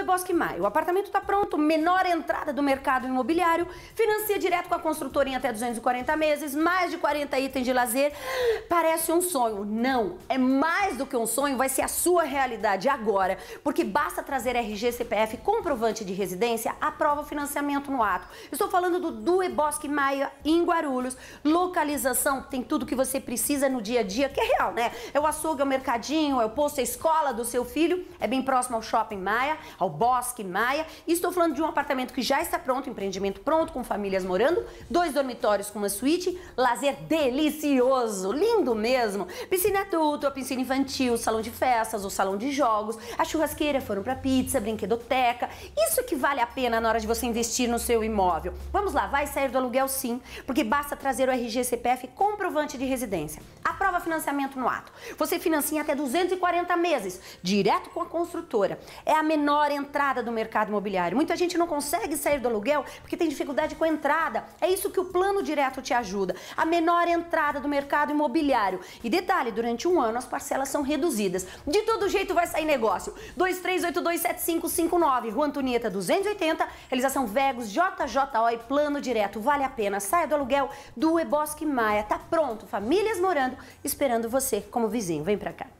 Lebosque Maia. O apartamento está pronto, menor entrada do mercado imobiliário, financia direto com a construtora em até 240 meses, mais de 40 itens de lazer. Parece um sonho. Não, é mais do que um sonho, vai ser a sua realidade agora, porque basta trazer RG, CPF, comprovante de residência, aprova o financiamento no ato. Estou falando do Due Bosque Maia em Guarulhos. Localização tem tudo que você precisa no dia a dia, que é real, né? É o açougue, é o mercadinho, é o posto, é a escola do seu filho, é bem próximo ao Shopping Maia, ao ao Bosque Maia. E estou falando de um apartamento que já está pronto, empreendimento pronto, com famílias morando, dois dormitórios com uma suíte, lazer delicioso, lindo mesmo. Piscina adulta, piscina infantil, salão de festas, o salão de jogos, a churrasqueira foram para pizza, brinquedoteca. Isso que vale a pena na hora de você investir no seu imóvel. Vamos lá, vai sair do aluguel sim, porque basta trazer o RG, CPF, comprovante de residência. Aprova financiamento no ato. Você financia até 240 meses, direto com a construtora. É a menor entrada entrada do mercado imobiliário. Muita gente não consegue sair do aluguel porque tem dificuldade com a entrada. É isso que o plano direto te ajuda. A menor entrada do mercado imobiliário. E detalhe, durante um ano as parcelas são reduzidas. De todo jeito vai sair negócio. 23827559, Rua Antonieta 280, realização Vegos, JJO e Plano Direto. Vale a pena. Saia do aluguel do Ebosque Maia. Tá pronto, famílias morando, esperando você como vizinho. Vem pra cá.